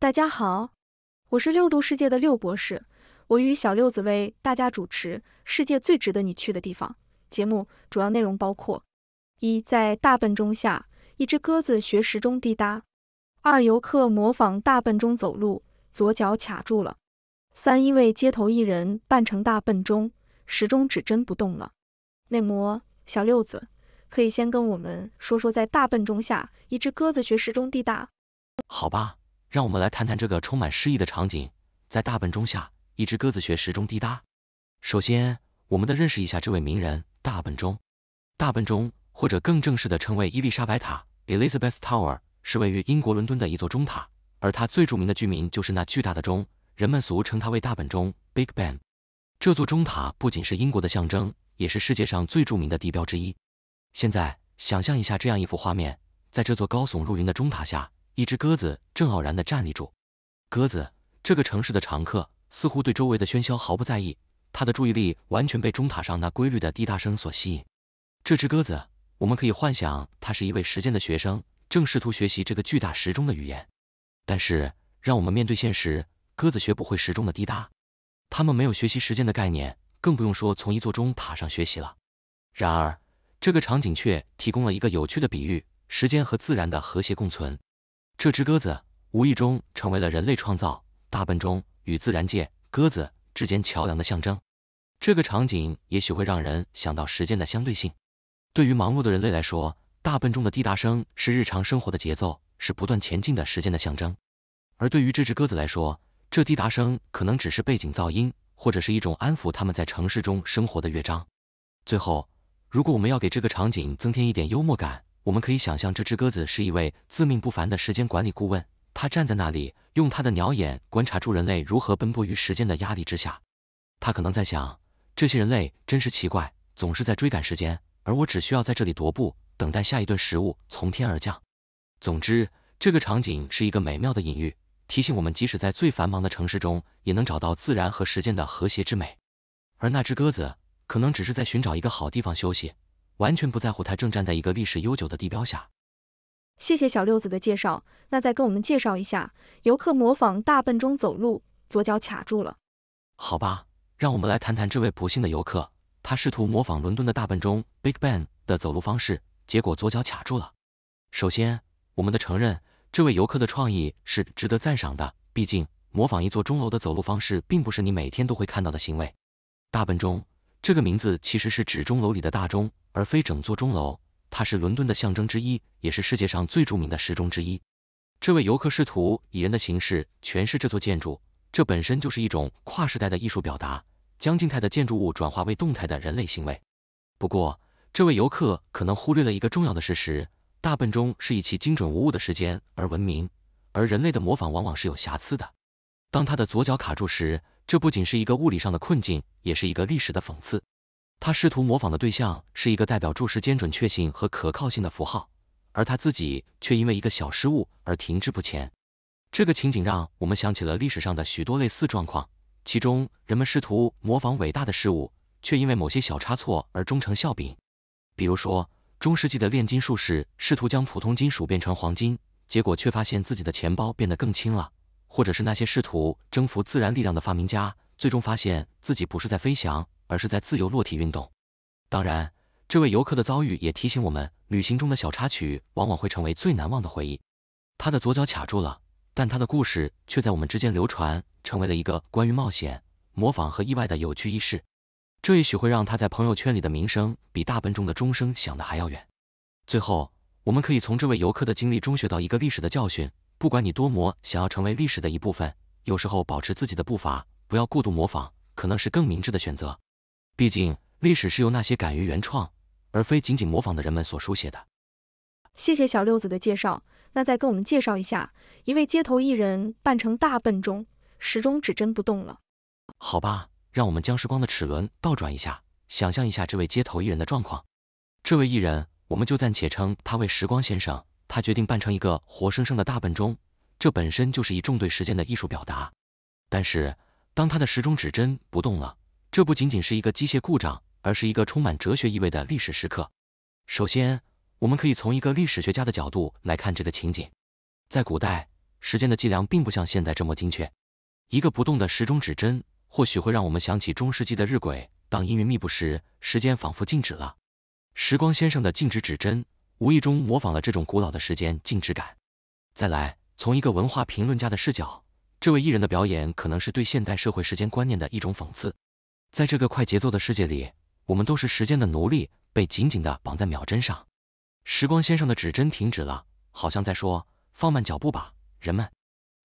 大家好，我是六度世界的六博士，我与小六子为大家主持《世界最值得你去的地方》节目，主要内容包括：一、在大笨钟下，一只鸽子学时钟滴答；二、游客模仿大笨钟走路，左脚卡住了；三、因为街头艺人扮成大笨钟，时钟指针不动了。内模小六子，可以先跟我们说说，在大笨钟下，一只鸽子学时钟滴答。好吧。让我们来谈谈这个充满诗意的场景，在大笨钟下，一只鸽子学时钟滴答。首先，我们得认识一下这位名人——大笨钟。大笨钟，或者更正式的称为伊丽莎白塔 （Elizabeth Tower），是位于英国伦敦的一座钟塔，而它最著名的居民就是那巨大的钟，人们俗称它为大笨钟 （Big Ben）。这座钟塔不仅是英国的象征，也是世界上最著名的地标之一。现在，想象一下这样一幅画面，在这座高耸入云的钟塔下。一只鸽子正傲然地站立住，鸽子这个城市的常客，似乎对周围的喧嚣毫不在意。它的注意力完全被钟塔上那规律的滴答声所吸引。这只鸽子，我们可以幻想它是一位时间的学生，正试图学习这个巨大时钟的语言。但是，让我们面对现实，鸽子学不会时钟的滴答，它们没有学习时间的概念，更不用说从一座钟塔上学习了。然而，这个场景却提供了一个有趣的比喻：时间和自然的和谐共存。这只鸽子无意中成为了人类创造大笨钟与自然界鸽子之间桥梁的象征。这个场景也许会让人想到时间的相对性。对于忙碌的人类来说，大笨钟的滴答声是日常生活的节奏，是不断前进的时间的象征。而对于这只鸽子来说，这滴答声可能只是背景噪音，或者是一种安抚它们在城市中生活的乐章。最后，如果我们要给这个场景增添一点幽默感，我们可以想象这只鸽子是一位自命不凡的时间管理顾问，它站在那里，用它的鸟眼观察住人类如何奔波于时间的压力之下。它可能在想，这些人类真是奇怪，总是在追赶时间，而我只需要在这里踱步，等待下一顿食物从天而降。总之，这个场景是一个美妙的隐喻，提醒我们即使在最繁忙的城市中，也能找到自然和时间的和谐之美。而那只鸽子可能只是在寻找一个好地方休息。完全不在乎，他正站在一个历史悠久的地标下。谢谢小六子的介绍，那再跟我们介绍一下，游客模仿大笨钟走路，左脚卡住了。好吧，让我们来谈谈这位不幸的游客，他试图模仿伦敦的大笨钟 （Big Ben） 的走路方式，结果左脚卡住了。首先，我们的承认，这位游客的创意是值得赞赏的，毕竟模仿一座钟楼的走路方式，并不是你每天都会看到的行为。大笨钟。这个名字其实是指钟楼里的大钟，而非整座钟楼。它是伦敦的象征之一，也是世界上最著名的时钟之一。这位游客试图以人的形式诠释这座建筑，这本身就是一种跨时代的艺术表达，将静态的建筑物转化为动态的人类行为。不过，这位游客可能忽略了一个重要的事实：大笨钟是以其精准无误的时间而闻名，而人类的模仿往往是有瑕疵的。当他的左脚卡住时，这不仅是一个物理上的困境，也是一个历史的讽刺。他试图模仿的对象是一个代表注时间准确性和可靠性的符号，而他自己却因为一个小失误而停滞不前。这个情景让我们想起了历史上的许多类似状况，其中人们试图模仿伟大的事物，却因为某些小差错而终成笑柄。比如说，中世纪的炼金术士试图将普通金属变成黄金，结果却发现自己的钱包变得更轻了。或者是那些试图征服自然力量的发明家，最终发现自己不是在飞翔，而是在自由落体运动。当然，这位游客的遭遇也提醒我们，旅行中的小插曲往往会成为最难忘的回忆。他的左脚卡住了，但他的故事却在我们之间流传，成为了一个关于冒险、模仿和意外的有趣轶事。这也许会让他在朋友圈里的名声比大笨钟的钟声响的还要远。最后，我们可以从这位游客的经历中学到一个历史的教训。不管你多模想要成为历史的一部分，有时候保持自己的步伐，不要过度模仿，可能是更明智的选择。毕竟，历史是由那些敢于原创，而非仅仅模仿的人们所书写的。谢谢小六子的介绍，那再跟我们介绍一下一位街头艺人扮成大笨钟，时钟指针不动了。好吧，让我们将时光的齿轮倒转一下，想象一下这位街头艺人的状况。这位艺人，我们就暂且称他为时光先生。他决定扮成一个活生生的大笨钟，这本身就是一重对时间的艺术表达。但是，当他的时钟指针不动了，这不仅仅是一个机械故障，而是一个充满哲学意味的历史时刻。首先，我们可以从一个历史学家的角度来看这个情景。在古代，时间的计量并不像现在这么精确，一个不动的时钟指针或许会让我们想起中世纪的日晷，当阴云密布时，时间仿佛静止了。时光先生的静止指针。无意中模仿了这种古老的时间静止感。再来，从一个文化评论家的视角，这位艺人的表演可能是对现代社会时间观念的一种讽刺。在这个快节奏的世界里，我们都是时间的奴隶，被紧紧的绑在秒针上。时光先生的指针停止了，好像在说：“放慢脚步吧，人们，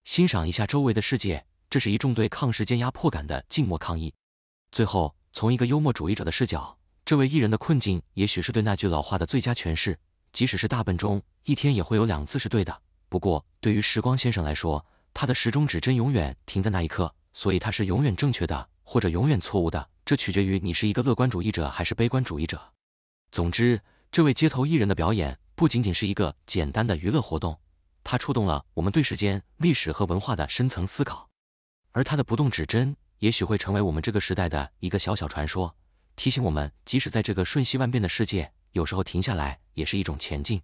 欣赏一下周围的世界。”这是一众对抗时间压迫感的静默抗议。最后，从一个幽默主义者的视角，这位艺人的困境也许是对那句老话的最佳诠释。即使是大笨钟，一天也会有两次是对的。不过对于时光先生来说，他的时钟指针永远停在那一刻，所以他是永远正确的，或者永远错误的，这取决于你是一个乐观主义者还是悲观主义者。总之，这位街头艺人的表演不仅仅是一个简单的娱乐活动，它触动了我们对时间、历史和文化的深层思考，而他的不动指针也许会成为我们这个时代的一个小小传说。提醒我们，即使在这个瞬息万变的世界，有时候停下来也是一种前进。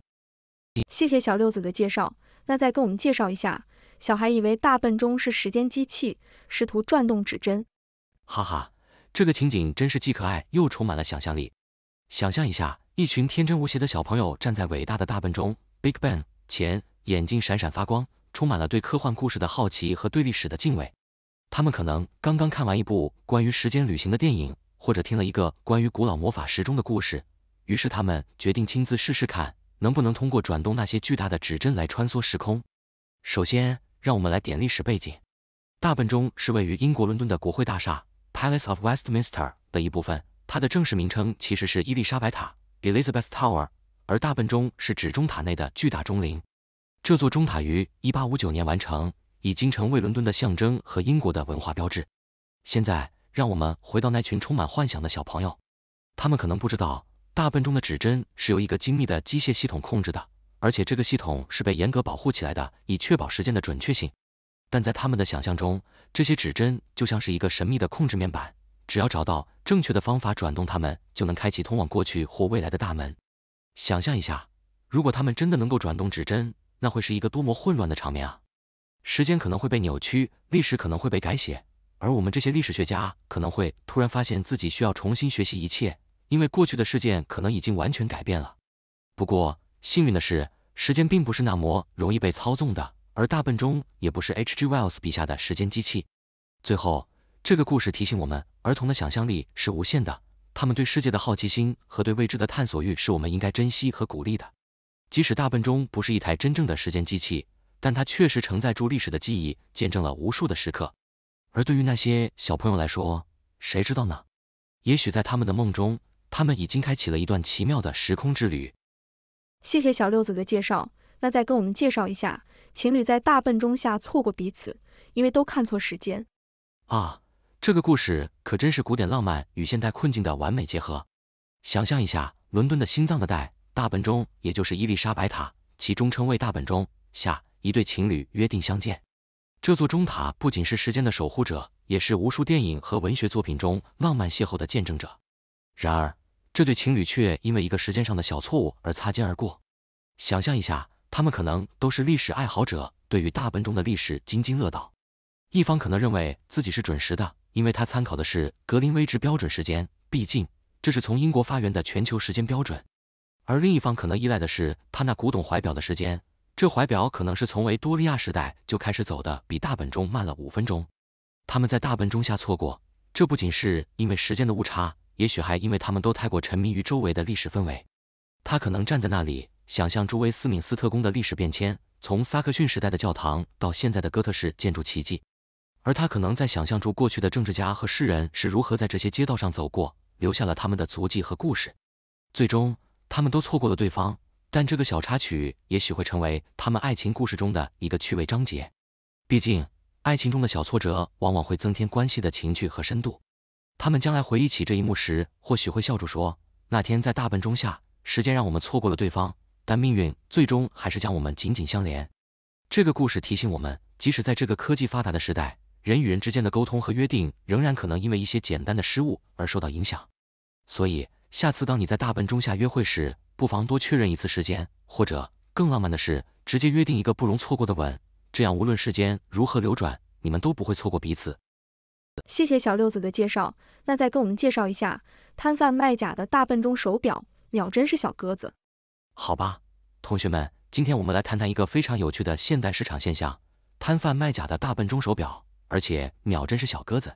谢谢小六子的介绍，那再跟我们介绍一下，小孩以为大笨钟是时间机器，试图转动指针。哈哈，这个情景真是既可爱又充满了想象力。想象一下，一群天真无邪的小朋友站在伟大的大笨钟 （Big Ben） 前，眼睛闪闪发光，充满了对科幻故事的好奇和对历史的敬畏。他们可能刚刚看完一部关于时间旅行的电影。或者听了一个关于古老魔法时钟的故事，于是他们决定亲自试试看，能不能通过转动那些巨大的指针来穿梭时空。首先，让我们来点历史背景。大笨钟是位于英国伦敦的国会大厦 （Palace of Westminster） 的一部分，它的正式名称其实是伊丽莎白塔 （Elizabeth Tower），而大笨钟是指钟塔内的巨大钟铃。这座钟塔于1859年完成，已经成为伦敦的象征和英国的文化标志。现在。让我们回到那群充满幻想的小朋友，他们可能不知道大笨钟的指针是由一个精密的机械系统控制的，而且这个系统是被严格保护起来的，以确保时间的准确性。但在他们的想象中，这些指针就像是一个神秘的控制面板，只要找到正确的方法转动它们，就能开启通往过去或未来的大门。想象一下，如果他们真的能够转动指针，那会是一个多么混乱的场面啊！时间可能会被扭曲，历史可能会被改写。而我们这些历史学家可能会突然发现自己需要重新学习一切，因为过去的事件可能已经完全改变了。不过幸运的是，时间并不是那么容易被操纵的，而大笨钟也不是 H.G. Wells 笔下的时间机器。最后，这个故事提醒我们，儿童的想象力是无限的，他们对世界的好奇心和对未知的探索欲是我们应该珍惜和鼓励的。即使大笨钟不是一台真正的时间机器，但它确实承载住历史的记忆，见证了无数的时刻。而对于那些小朋友来说，谁知道呢？也许在他们的梦中，他们已经开启了一段奇妙的时空之旅。谢谢小六子的介绍，那再跟我们介绍一下，情侣在大笨钟下错过彼此，因为都看错时间。啊，这个故事可真是古典浪漫与现代困境的完美结合。想象一下，伦敦的心脏的带大笨钟，也就是伊丽莎白塔，其钟称为大笨钟下，一对情侣约定相见。这座钟塔不仅是时间的守护者，也是无数电影和文学作品中浪漫邂逅的见证者。然而，这对情侣却因为一个时间上的小错误而擦肩而过。想象一下，他们可能都是历史爱好者，对于大本钟的历史津津乐道。一方可能认为自己是准时的，因为他参考的是格林威治标准时间，毕竟这是从英国发源的全球时间标准；而另一方可能依赖的是他那古董怀表的时间。这怀表可能是从维多利亚时代就开始走的，比大本钟慢了五分钟。他们在大本钟下错过，这不仅是因为时间的误差，也许还因为他们都太过沉迷于周围的历史氛围。他可能站在那里，想象诸位斯敏斯特宫的历史变迁，从萨克逊时代的教堂到现在的哥特式建筑奇迹。而他可能在想象出过去的政治家和诗人是如何在这些街道上走过，留下了他们的足迹和故事。最终，他们都错过了对方。但这个小插曲也许会成为他们爱情故事中的一个趣味章节。毕竟，爱情中的小挫折往往会增添关系的情趣和深度。他们将来回忆起这一幕时，或许会笑着说：“那天在大笨钟下，时间让我们错过了对方，但命运最终还是将我们紧紧相连。”这个故事提醒我们，即使在这个科技发达的时代，人与人之间的沟通和约定仍然可能因为一些简单的失误而受到影响。所以，下次当你在大笨钟下约会时，不妨多确认一次时间，或者更浪漫的是，直接约定一个不容错过的吻，这样无论时间如何流转，你们都不会错过彼此。谢谢小六子的介绍，那再跟我们介绍一下，摊贩卖假的大笨钟手表，秒针是小鸽子。好吧，同学们，今天我们来谈谈一个非常有趣的现代市场现象，摊贩卖假的大笨钟手表，而且秒针是小鸽子。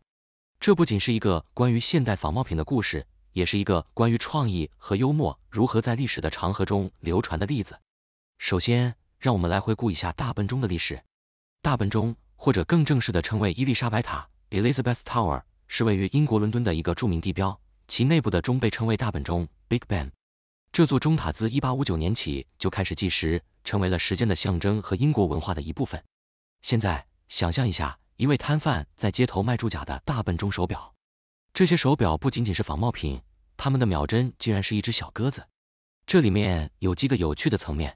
这不仅是一个关于现代仿冒品的故事。也是一个关于创意和幽默如何在历史的长河中流传的例子。首先，让我们来回顾一下大笨钟的历史。大笨钟，或者更正式的称为伊丽莎白塔 （Elizabeth Tower），是位于英国伦敦的一个著名地标，其内部的钟被称为大笨钟 （Big b a n 这座钟塔自1859年起就开始计时，成为了时间的象征和英国文化的一部分。现在，想象一下一位摊贩在街头卖注假的大笨钟手表。这些手表不仅仅是仿冒品，它们的秒针竟然是一只小鸽子。这里面有几个有趣的层面：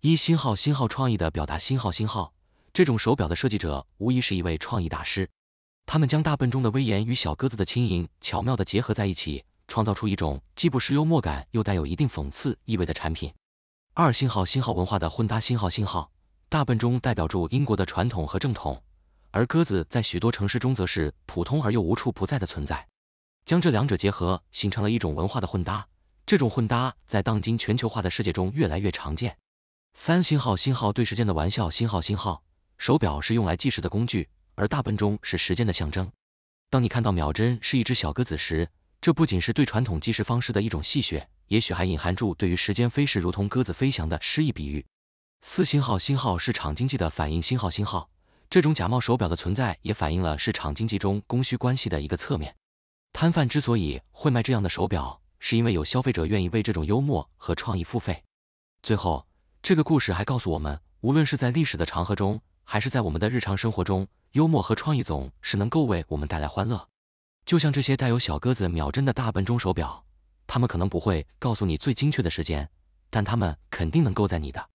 一星号星号创意的表达星号星号，这种手表的设计者无疑是一位创意大师。他们将大笨钟的威严与小鸽子的轻盈巧妙的结合在一起，创造出一种既不失幽默感又带有一定讽刺意味的产品。二星号星号文化的混搭星号星号，大笨钟代表住英国的传统和正统，而鸽子在许多城市中则是普通而又无处不在的存在。将这两者结合，形成了一种文化的混搭。这种混搭在当今全球化的世界中越来越常见。三星号星号对时间的玩笑星号星号，手表是用来计时的工具，而大笨钟是时间的象征。当你看到秒针是一只小鸽子时，这不仅是对传统计时方式的一种戏谑，也许还隐含住对于时间飞逝如同鸽子飞翔的诗意比喻。四星号星号是市场经济的反映星号星号，这种假冒手表的存在也反映了市场经济中供需关系的一个侧面。摊贩之所以会卖这样的手表，是因为有消费者愿意为这种幽默和创意付费。最后，这个故事还告诉我们，无论是在历史的长河中，还是在我们的日常生活中，幽默和创意总是能够为我们带来欢乐。就像这些带有小鸽子秒针的大笨钟手表，他们可能不会告诉你最精确的时间，但他们肯定能够在你的。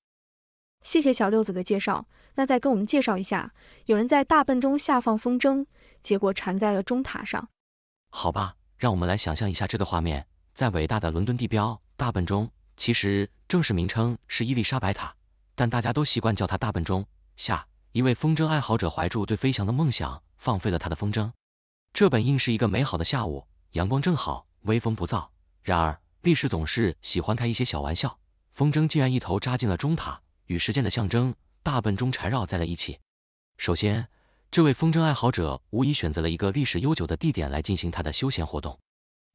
谢谢小六子的介绍，那再跟我们介绍一下，有人在大笨钟下放风筝，结果缠在了钟塔上。好吧，让我们来想象一下这个画面，在伟大的伦敦地标大笨钟，其实正式名称是伊丽莎白塔，但大家都习惯叫它大笨钟。下一位风筝爱好者怀住对飞翔的梦想，放飞了他的风筝。这本应是一个美好的下午，阳光正好，微风不燥。然而历史总是喜欢开一些小玩笑，风筝竟然一头扎进了钟塔与时间的象征大笨钟缠绕在了一起。首先，这位风筝爱好者无疑选择了一个历史悠久的地点来进行他的休闲活动。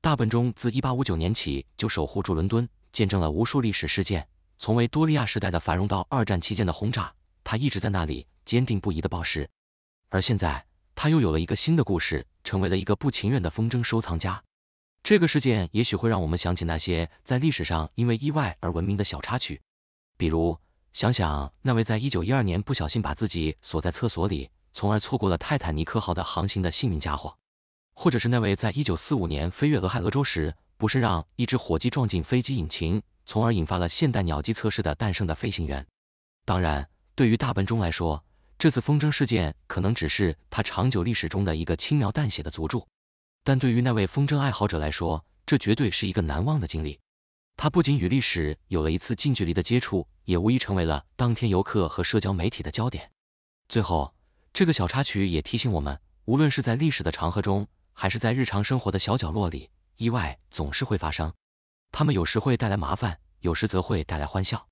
大本钟自1859年起就守护住伦敦，见证了无数历史事件，从维多利亚时代的繁荣到二战期间的轰炸，他一直在那里坚定不移的保持。而现在，他又有了一个新的故事，成为了一个不情愿的风筝收藏家。这个事件也许会让我们想起那些在历史上因为意外而闻名的小插曲，比如想想那位在1912年不小心把自己锁在厕所里。从而错过了泰坦尼克号的航行的幸运家伙，或者是那位在1945年飞越俄亥俄州时，不慎让一只火鸡撞进飞机引擎，从而引发了现代鸟机测试的诞生的飞行员。当然，对于大笨钟来说，这次风筝事件可能只是他长久历史中的一个轻描淡写的足注，但对于那位风筝爱好者来说，这绝对是一个难忘的经历。他不仅与历史有了一次近距离的接触，也无疑成为了当天游客和社交媒体的焦点。最后。这个小插曲也提醒我们，无论是在历史的长河中，还是在日常生活的小角落里，意外总是会发生。他们有时会带来麻烦，有时则会带来欢笑。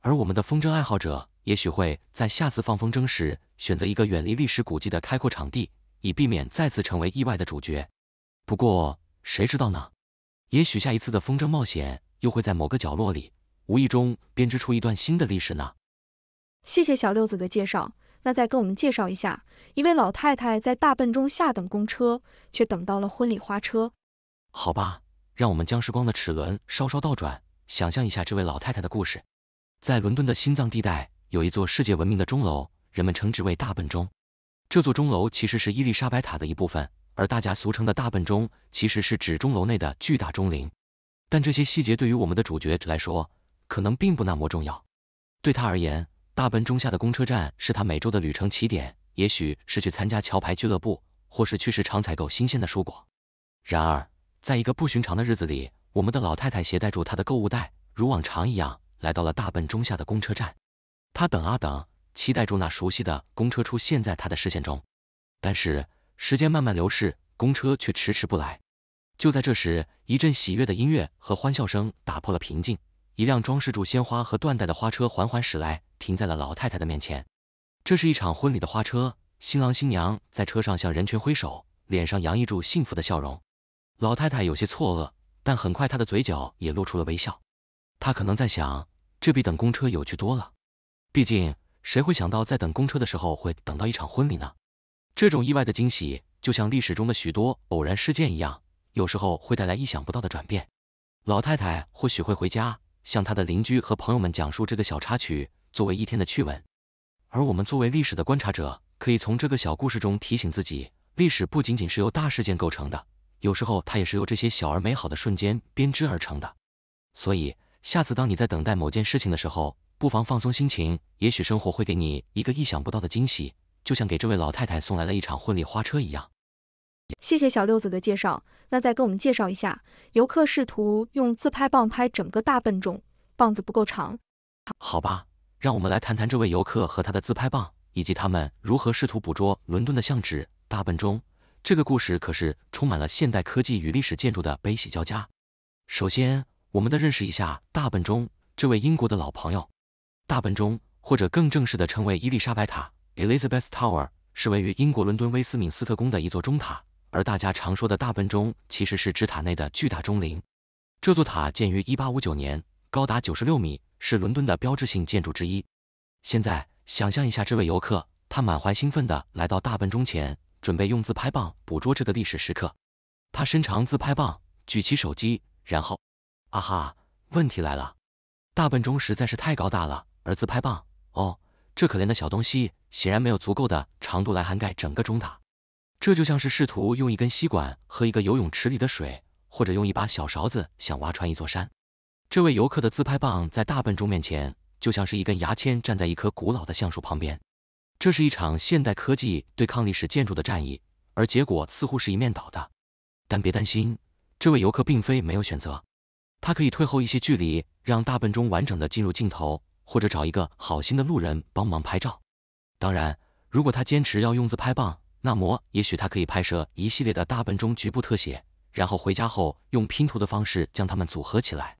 而我们的风筝爱好者，也许会在下次放风筝时，选择一个远离历史古迹的开阔场地，以避免再次成为意外的主角。不过，谁知道呢？也许下一次的风筝冒险，又会在某个角落里，无意中编织出一段新的历史呢？谢谢小六子的介绍。那再跟我们介绍一下，一位老太太在大笨钟下等公车，却等到了婚礼花车。好吧，让我们将时光的齿轮稍稍倒转，想象一下这位老太太的故事。在伦敦的心脏地带，有一座世界闻名的钟楼，人们称之为大笨钟。这座钟楼其实是伊丽莎白塔的一部分，而大家俗称的大笨钟，其实是指钟楼内的巨大钟铃。但这些细节对于我们的主角来说，可能并不那么重要。对他而言，大奔中下的公车站是他每周的旅程起点，也许是去参加桥牌俱乐部，或是去市场采购新鲜的蔬果。然而，在一个不寻常的日子里，我们的老太太携带住她的购物袋，如往常一样来到了大奔中下的公车站。她等啊等，期待住那熟悉的公车出现在她的视线中。但是，时间慢慢流逝，公车却迟迟不来。就在这时，一阵喜悦的音乐和欢笑声打破了平静。一辆装饰住鲜花和缎带的花车缓缓驶来，停在了老太太的面前。这是一场婚礼的花车，新郎新娘在车上向人群挥手，脸上洋溢住幸福的笑容。老太太有些错愕，但很快她的嘴角也露出了微笑。她可能在想，这比等公车有趣多了。毕竟，谁会想到在等公车的时候会等到一场婚礼呢？这种意外的惊喜，就像历史中的许多偶然事件一样，有时候会带来意想不到的转变。老太太或许会回家。向他的邻居和朋友们讲述这个小插曲，作为一天的趣闻。而我们作为历史的观察者，可以从这个小故事中提醒自己，历史不仅仅是由大事件构成的，有时候它也是由这些小而美好的瞬间编织而成的。所以，下次当你在等待某件事情的时候，不妨放松心情，也许生活会给你一个意想不到的惊喜，就像给这位老太太送来了一场婚礼花车一样。谢谢小六子的介绍，那再给我们介绍一下，游客试图用自拍棒拍整个大笨钟，棒子不够长。好吧，让我们来谈谈这位游客和他的自拍棒，以及他们如何试图捕捉伦敦的相纸大笨钟。这个故事可是充满了现代科技与历史建筑的悲喜交加。首先，我们得认识一下大笨钟，这位英国的老朋友。大笨钟，或者更正式的称为伊丽莎白塔 （Elizabeth Tower），是位于英国伦敦威斯敏斯特宫的一座钟塔。而大家常说的大笨钟，其实是指塔内的巨大钟铃。这座塔建于1859年，高达96米，是伦敦的标志性建筑之一。现在，想象一下这位游客，他满怀兴奋地来到大笨钟前，准备用自拍棒捕捉这个历史时刻。他伸长自拍棒，举起手机，然后，啊哈，问题来了，大笨钟实在是太高大了，而自拍棒，哦，这可怜的小东西，显然没有足够的长度来涵盖整个钟塔。这就像是试图用一根吸管喝一个游泳池里的水，或者用一把小勺子想挖穿一座山。这位游客的自拍棒在大笨钟面前，就像是一根牙签站在一棵古老的橡树旁边。这是一场现代科技对抗历史建筑的战役，而结果似乎是一面倒的。但别担心，这位游客并非没有选择，他可以退后一些距离，让大笨钟完整的进入镜头，或者找一个好心的路人帮忙拍照。当然，如果他坚持要用自拍棒。那么，也许他可以拍摄一系列的大笨钟局部特写，然后回家后用拼图的方式将它们组合起来。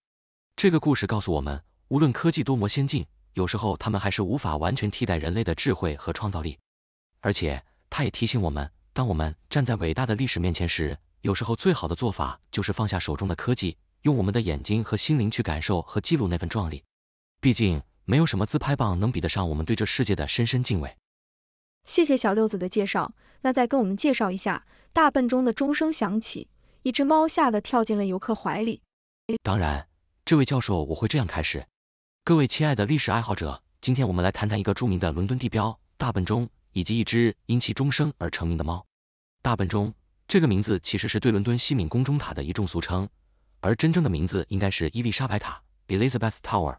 这个故事告诉我们，无论科技多么先进，有时候他们还是无法完全替代人类的智慧和创造力。而且，他也提醒我们，当我们站在伟大的历史面前时，有时候最好的做法就是放下手中的科技，用我们的眼睛和心灵去感受和记录那份壮丽。毕竟，没有什么自拍棒能比得上我们对这世界的深深敬畏。谢谢小六子的介绍，那再跟我们介绍一下大笨钟的钟声响起，一只猫吓得跳进了游客怀里。当然，这位教授我会这样开始：各位亲爱的历史爱好者，今天我们来谈谈一个著名的伦敦地标——大笨钟，以及一只因其钟声而成名的猫。大笨钟这个名字其实是对伦敦西敏宫钟塔的一种俗称，而真正的名字应该是伊丽莎白塔 （Elizabeth Tower）。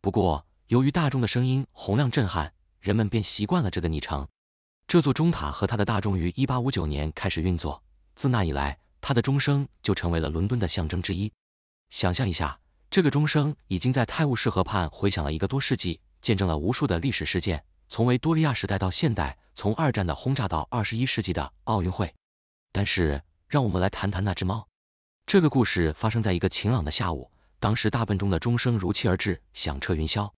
不过，由于大众的声音洪亮震撼，人们便习惯了这个昵称。这座钟塔和它的大钟于一八五九年开始运作，自那以来，它的钟声就成为了伦敦的象征之一。想象一下，这个钟声已经在泰晤士河畔回响了一个多世纪，见证了无数的历史事件，从维多利亚时代到现代，从二战的轰炸到二十一世纪的奥运会。但是，让我们来谈谈那只猫。这个故事发生在一个晴朗的下午，当时大笨钟的钟声如期而至，响彻云霄。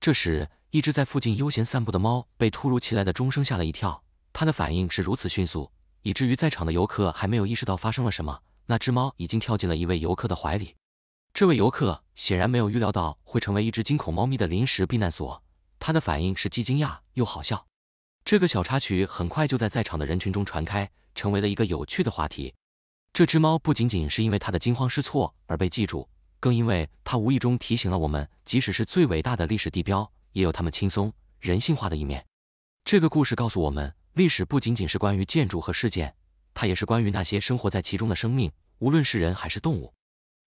这时，一只在附近悠闲散步的猫被突如其来的钟声吓了一跳。它的反应是如此迅速，以至于在场的游客还没有意识到发生了什么，那只猫已经跳进了一位游客的怀里。这位游客显然没有预料到会成为一只惊恐猫咪的临时避难所，他的反应是既惊讶又好笑。这个小插曲很快就在在场的人群中传开，成为了一个有趣的话题。这只猫不仅仅是因为它的惊慌失措而被记住。更因为它无意中提醒了我们，即使是最伟大的历史地标，也有他们轻松、人性化的一面。这个故事告诉我们，历史不仅仅是关于建筑和事件，它也是关于那些生活在其中的生命，无论是人还是动物。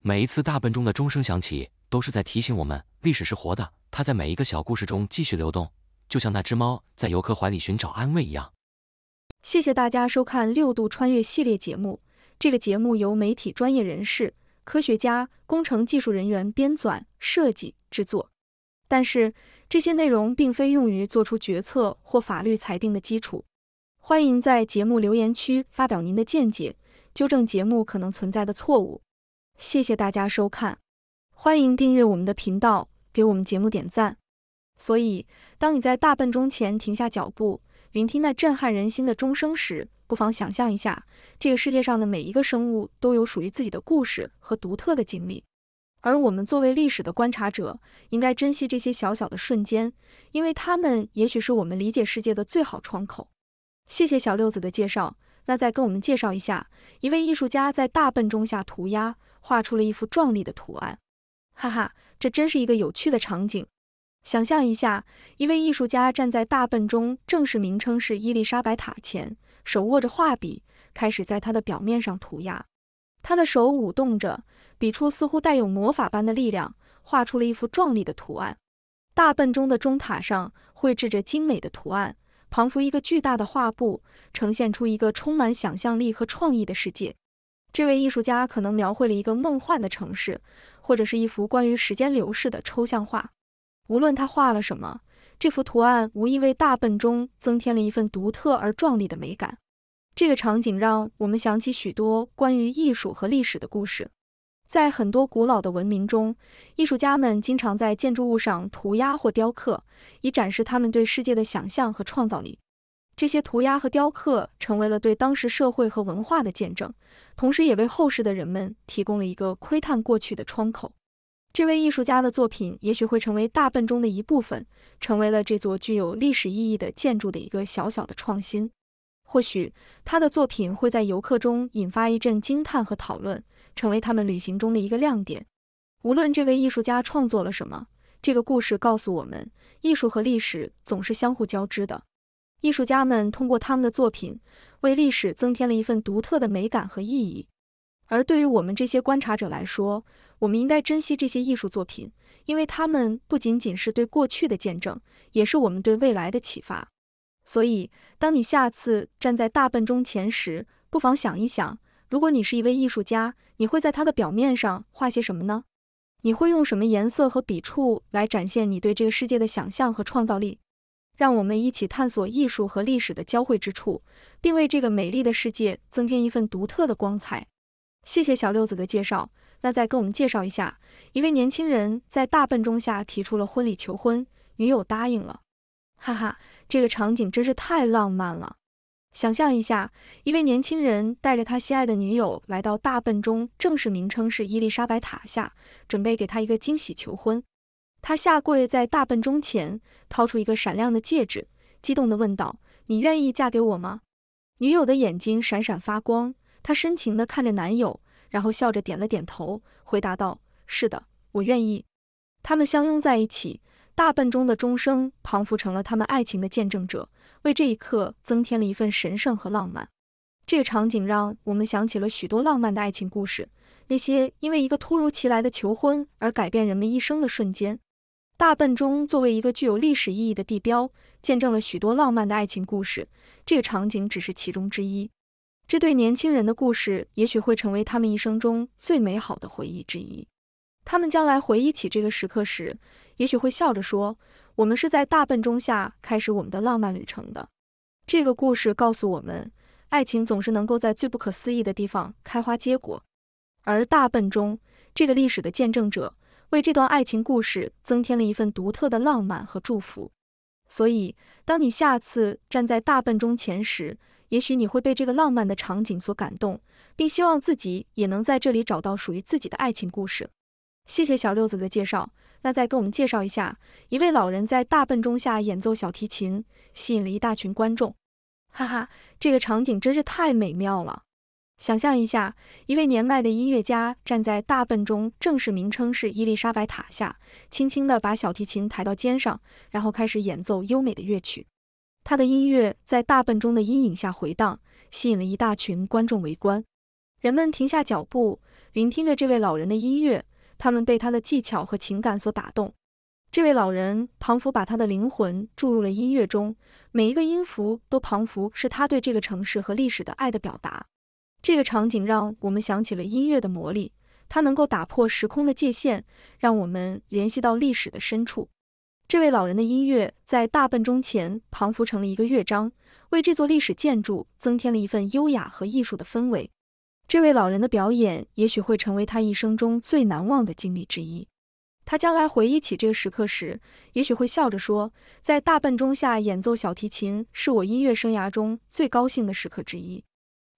每一次大笨钟的钟声响起，都是在提醒我们，历史是活的，它在每一个小故事中继续流动，就像那只猫在游客怀里寻找安慰一样。谢谢大家收看六度穿越系列节目，这个节目由媒体专业人士。科学家、工程技术人员编纂、设计、制作，但是这些内容并非用于做出决策或法律裁定的基础。欢迎在节目留言区发表您的见解，纠正节目可能存在的错误。谢谢大家收看，欢迎订阅我们的频道，给我们节目点赞。所以，当你在大笨钟前停下脚步。聆听那震撼人心的钟声时，不妨想象一下，这个世界上的每一个生物都有属于自己的故事和独特的经历。而我们作为历史的观察者，应该珍惜这些小小的瞬间，因为它们也许是我们理解世界的最好窗口。谢谢小六子的介绍，那再跟我们介绍一下，一位艺术家在大笨钟下涂鸦，画出了一幅壮丽的图案。哈哈，这真是一个有趣的场景。想象一下，一位艺术家站在大笨钟（正式名称是伊丽莎白塔）前，手握着画笔，开始在它的表面上涂鸦。他的手舞动着，笔触似乎带有魔法般的力量，画出了一幅壮丽的图案。大笨钟的钟塔上绘制着精美的图案，彷佛一个巨大的画布，呈现出一个充满想象力和创意的世界。这位艺术家可能描绘了一个梦幻的城市，或者是一幅关于时间流逝的抽象画。无论他画了什么，这幅图案无疑为大笨钟增添了一份独特而壮丽的美感。这个场景让我们想起许多关于艺术和历史的故事。在很多古老的文明中，艺术家们经常在建筑物上涂鸦或雕刻，以展示他们对世界的想象和创造力。这些涂鸦和雕刻成为了对当时社会和文化的见证，同时也为后世的人们提供了一个窥探过去的窗口。这位艺术家的作品也许会成为大笨钟的一部分，成为了这座具有历史意义的建筑的一个小小的创新。或许他的作品会在游客中引发一阵惊叹和讨论，成为他们旅行中的一个亮点。无论这位艺术家创作了什么，这个故事告诉我们，艺术和历史总是相互交织的。艺术家们通过他们的作品为历史增添了一份独特的美感和意义，而对于我们这些观察者来说，我们应该珍惜这些艺术作品，因为它们不仅仅是对过去的见证，也是我们对未来的启发。所以，当你下次站在大笨钟前时，不妨想一想：如果你是一位艺术家，你会在他的表面上画些什么呢？你会用什么颜色和笔触来展现你对这个世界的想象和创造力？让我们一起探索艺术和历史的交汇之处，并为这个美丽的世界增添一份独特的光彩。谢谢小六子的介绍。那再跟我们介绍一下，一位年轻人在大笨钟下提出了婚礼求婚，女友答应了，哈哈，这个场景真是太浪漫了。想象一下，一位年轻人带着他心爱的女友来到大笨钟，正式名称是伊丽莎白塔下，准备给他一个惊喜求婚。他下跪在大笨钟前，掏出一个闪亮的戒指，激动地问道：“你愿意嫁给我吗？”女友的眼睛闪闪发光，她深情地看着男友。然后笑着点了点头，回答道：“是的，我愿意。”他们相拥在一起，大笨钟的钟声仿佛成了他们爱情的见证者，为这一刻增添了一份神圣和浪漫。这个场景让我们想起了许多浪漫的爱情故事，那些因为一个突如其来的求婚而改变人们一生的瞬间。大笨钟作为一个具有历史意义的地标，见证了许多浪漫的爱情故事，这个场景只是其中之一。这对年轻人的故事也许会成为他们一生中最美好的回忆之一。他们将来回忆起这个时刻时，也许会笑着说：“我们是在大笨钟下开始我们的浪漫旅程的。”这个故事告诉我们，爱情总是能够在最不可思议的地方开花结果。而大笨钟这个历史的见证者，为这段爱情故事增添了一份独特的浪漫和祝福。所以，当你下次站在大笨钟前时，也许你会被这个浪漫的场景所感动，并希望自己也能在这里找到属于自己的爱情故事。谢谢小六子的介绍，那再给我们介绍一下一位老人在大笨钟下演奏小提琴，吸引了一大群观众。哈哈，这个场景真是太美妙了！想象一下，一位年迈的音乐家站在大笨钟，正式名称是伊丽莎白塔下，轻轻的把小提琴抬到肩上，然后开始演奏优美的乐曲。他的音乐在大笨钟的阴影下回荡，吸引了一大群观众围观。人们停下脚步，聆听着这位老人的音乐，他们被他的技巧和情感所打动。这位老人仿佛把他的灵魂注入了音乐中，每一个音符都仿佛是他对这个城市和历史的爱的表达。这个场景让我们想起了音乐的魔力，它能够打破时空的界限，让我们联系到历史的深处。这位老人的音乐在大笨钟前彷佛成了一个乐章，为这座历史建筑增添了一份优雅和艺术的氛围。这位老人的表演也许会成为他一生中最难忘的经历之一。他将来回忆起这个时刻时，也许会笑着说：“在大笨钟下演奏小提琴是我音乐生涯中最高兴的时刻之一。”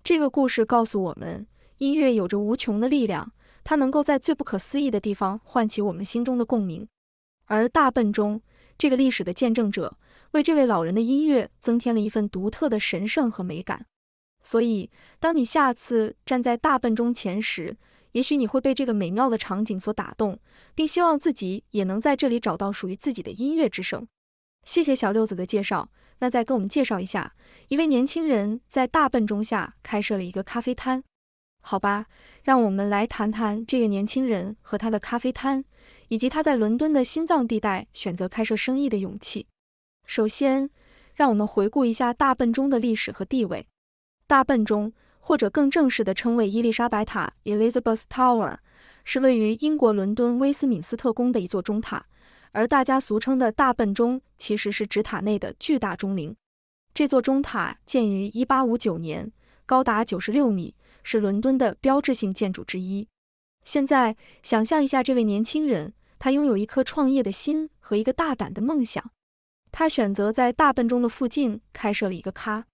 这个故事告诉我们，音乐有着无穷的力量，它能够在最不可思议的地方唤起我们心中的共鸣。而大笨钟这个历史的见证者，为这位老人的音乐增添了一份独特的神圣和美感。所以，当你下次站在大笨钟前时，也许你会被这个美妙的场景所打动，并希望自己也能在这里找到属于自己的音乐之声。谢谢小六子的介绍，那再给我们介绍一下一位年轻人在大笨钟下开设了一个咖啡摊，好吧，让我们来谈谈这个年轻人和他的咖啡摊。以及他在伦敦的心脏地带选择开设生意的勇气。首先，让我们回顾一下大笨钟的历史和地位。大笨钟，或者更正式的称为伊丽莎白塔 （Elizabeth Tower），是位于英国伦敦威斯敏斯特宫的一座钟塔，而大家俗称的大笨钟其实是指塔内的巨大钟铃。这座钟塔建于1859年，高达96米，是伦敦的标志性建筑之一。现在，想象一下这位年轻人。他拥有一颗创业的心和一个大胆的梦想，他选择在大笨钟的附近开设了一个咖。